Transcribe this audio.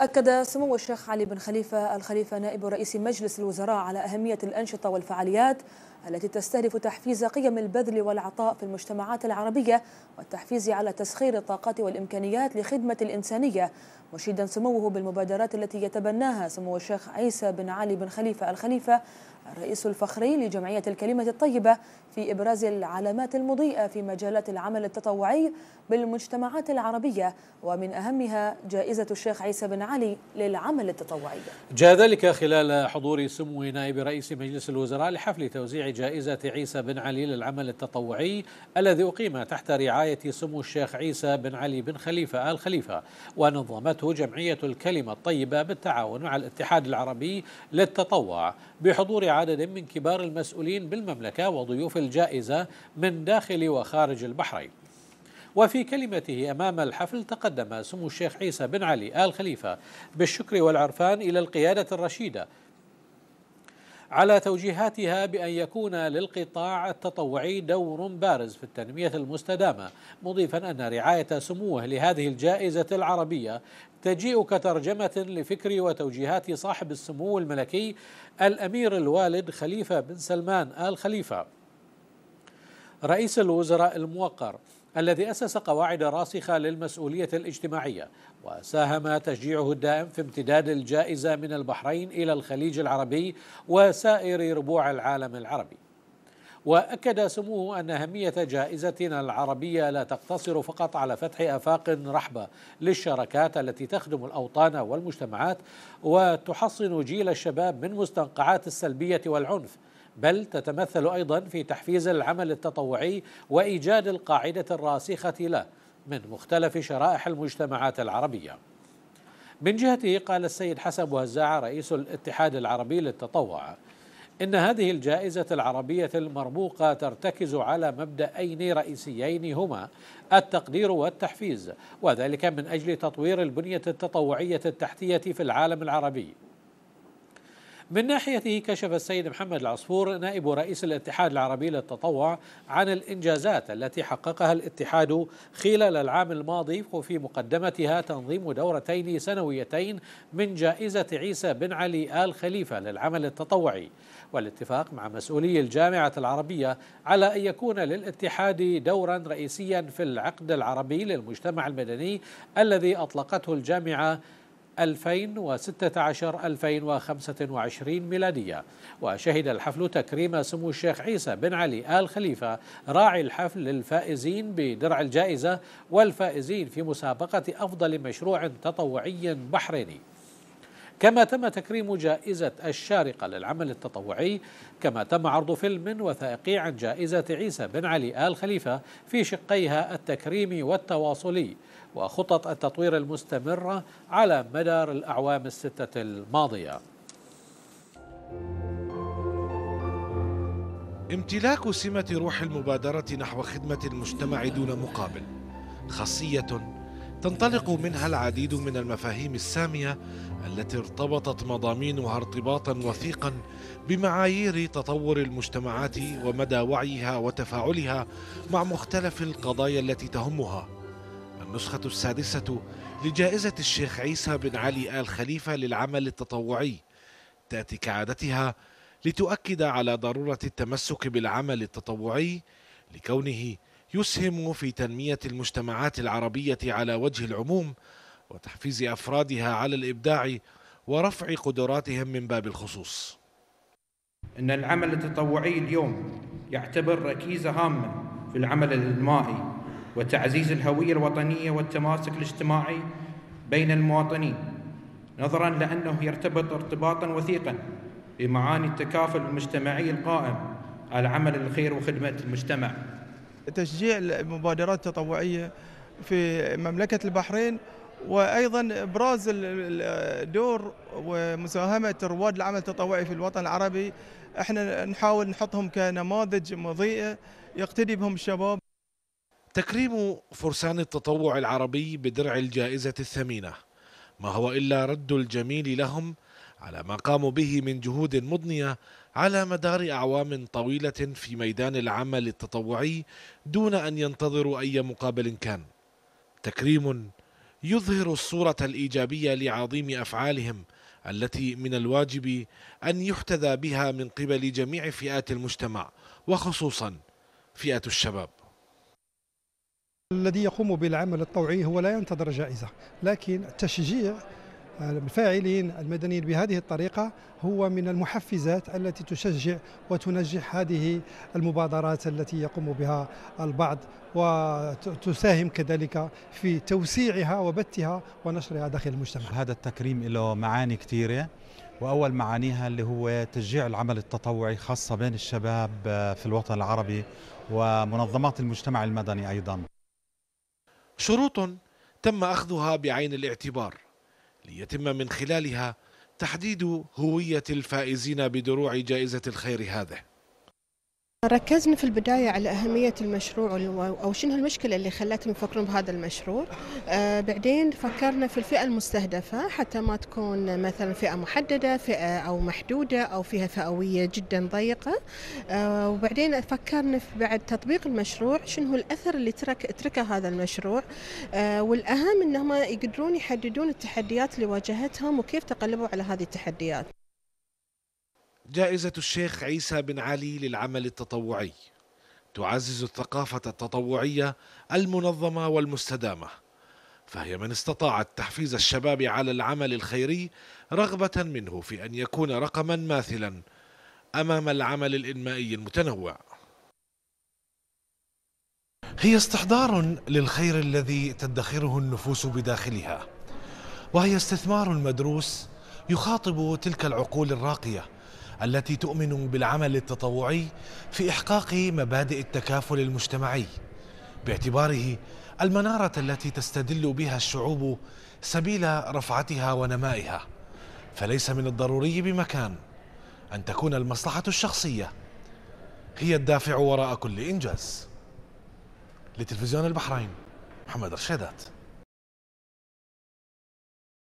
أكد سمو الشيخ علي بن خليفة الخليفة نائب رئيس مجلس الوزراء على أهمية الأنشطة والفعاليات التي تستهدف تحفيز قيم البذل والعطاء في المجتمعات العربية والتحفيز على تسخير الطاقات والإمكانيات لخدمة الإنسانية مشيدا سموه بالمبادرات التي يتبناها سمو الشيخ عيسى بن علي بن خليفة الخليفة الرئيس الفخري لجمعية الكلمة الطيبة في إبراز العلامات المضيئة في مجالات العمل التطوعي بالمجتمعات العربية ومن أهمها جائزة الشيخ عيسى بن علي للعمل التطوعي جاء ذلك خلال حضور سمو نائب رئيس مجلس الوزراء لحفل توزيع جائزة عيسى بن علي للعمل التطوعي الذي أقيم تحت رعاية سمو الشيخ عيسى بن علي بن خليفة آل خليفة ونظمته جمعية الكلمة الطيبة بالتعاون مع الاتحاد العربي للتطوع بحضور عدد من كبار المسؤولين بالمملكة وضيوف الجائزة من داخل وخارج البحرين وفي كلمته أمام الحفل تقدم سمو الشيخ عيسى بن علي آل خليفة بالشكر والعرفان إلى القيادة الرشيدة على توجيهاتها بأن يكون للقطاع التطوعي دور بارز في التنمية المستدامة مضيفا أن رعاية سموه لهذه الجائزة العربية تجيء كترجمة لفكر وتوجيهات صاحب السمو الملكي الأمير الوالد خليفة بن سلمان آل خليفة رئيس الوزراء الموقر الذي أسس قواعد راسخة للمسؤولية الاجتماعية وساهم تشجيعه الدائم في امتداد الجائزة من البحرين إلى الخليج العربي وسائر ربوع العالم العربي واكد سموه ان اهميه جائزتنا العربيه لا تقتصر فقط على فتح افاق رحبه للشراكات التي تخدم الاوطان والمجتمعات وتحصن جيل الشباب من مستنقعات السلبيه والعنف بل تتمثل ايضا في تحفيز العمل التطوعي وايجاد القاعده الراسخه له من مختلف شرائح المجتمعات العربيه. من جهته قال السيد حسن وزاع رئيس الاتحاد العربي للتطوع إن هذه الجائزة العربية المرموقة ترتكز على مبدأين رئيسيين هما التقدير والتحفيز وذلك من أجل تطوير البنية التطوعية التحتية في العالم العربي من ناحيته كشف السيد محمد العصفور نائب رئيس الاتحاد العربي للتطوع عن الإنجازات التي حققها الاتحاد خلال العام الماضي وفي مقدمتها تنظيم دورتين سنويتين من جائزة عيسى بن علي آل خليفة للعمل التطوعي والاتفاق مع مسؤولي الجامعة العربية على أن يكون للاتحاد دورا رئيسيا في العقد العربي للمجتمع المدني الذي أطلقته الجامعة 2016-2025 ميلادية وشهد الحفل تكريم سمو الشيخ عيسى بن علي آل خليفة راعي الحفل للفائزين بدرع الجائزة والفائزين في مسابقة أفضل مشروع تطوعي بحريني كما تم تكريم جائزة الشارقة للعمل التطوعي كما تم عرض فيلم وثائقي عن جائزة عيسى بن علي آل خليفة في شقيها التكريمي والتواصلي وخطط التطوير المستمرة على مدار الأعوام الستة الماضية امتلاك سمة روح المبادرة نحو خدمة المجتمع دون مقابل خاصية تنطلق منها العديد من المفاهيم الساميه التي ارتبطت مضامينها ارتباطا وثيقا بمعايير تطور المجتمعات ومدى وعيها وتفاعلها مع مختلف القضايا التي تهمها النسخه السادسه لجائزه الشيخ عيسى بن علي ال خليفه للعمل التطوعي تاتي كعادتها لتؤكد على ضروره التمسك بالعمل التطوعي لكونه يسهم في تنمية المجتمعات العربية على وجه العموم وتحفيز أفرادها على الإبداع ورفع قدراتهم من باب الخصوص إن العمل التطوعي اليوم يعتبر ركيزة هامة في العمل الإنمائي وتعزيز الهوية الوطنية والتماسك الاجتماعي بين المواطنين نظرا لأنه يرتبط ارتباطا وثيقا بمعاني التكافل المجتمعي القائم على عمل الخير وخدمة المجتمع تشجيع المبادرات التطوعيه في مملكه البحرين وايضا ابراز دور ومساهمه رواد العمل التطوعي في الوطن العربي احنا نحاول نحطهم كنماذج مضيئه يقتدي بهم الشباب تكريم فرسان التطوع العربي بدرع الجائزه الثمينه ما هو الا رد الجميل لهم على ما قاموا به من جهود مضنيه على مدار أعوام طويلة في ميدان العمل التطوعي دون أن ينتظروا أي مقابل كان تكريم يظهر الصورة الإيجابية لعظيم أفعالهم التي من الواجب أن يحتذى بها من قبل جميع فئات المجتمع وخصوصا فئة الشباب الذي يقوم بالعمل الطوعي هو لا ينتظر جائزة لكن تشجيع الفاعلين المدنيين بهذه الطريقة هو من المحفزات التي تشجع وتنجح هذه المبادرات التي يقوم بها البعض وتساهم كذلك في توسيعها وبثها ونشرها داخل المجتمع هذا التكريم له معاني كثيرة وأول معانيها اللي هو تشجيع العمل التطوعي خاصة بين الشباب آه، في الوطن العربي ومنظمات المجتمع المدني أيضا شروط تم أخذها بعين الاعتبار ليتم من خلالها تحديد هوية الفائزين بدروع جائزة الخير هذه ركزنا في البداية على أهمية المشروع أو شنو المشكلة اللي خلتهم يفكرون بهذا المشروع آه، بعدين فكرنا في الفئة المستهدفة حتى ما تكون مثلا فئة محددة فئة أو محدودة أو فيها فئوية جدا ضيقة آه، وبعدين فكرنا في بعد تطبيق المشروع شنو الأثر اللي ترك تركه هذا المشروع آه، والأهم أنهم يقدرون يحددون التحديات اللي واجهتهم وكيف تقلبوا على هذه التحديات جائزة الشيخ عيسى بن علي للعمل التطوعي تعزز الثقافة التطوعية المنظمة والمستدامة فهي من استطاعت تحفيز الشباب على العمل الخيري رغبة منه في أن يكون رقما ماثلا أمام العمل الإنمائي المتنوع هي استحضار للخير الذي تدخره النفوس بداخلها وهي استثمار مدروس يخاطب تلك العقول الراقيه التي تؤمن بالعمل التطوعي في إحقاق مبادئ التكافل المجتمعي باعتباره المنارة التي تستدل بها الشعوب سبيل رفعتها ونمائها فليس من الضروري بمكان أن تكون المصلحة الشخصية هي الدافع وراء كل إنجاز لتلفزيون البحرين محمد رشيدات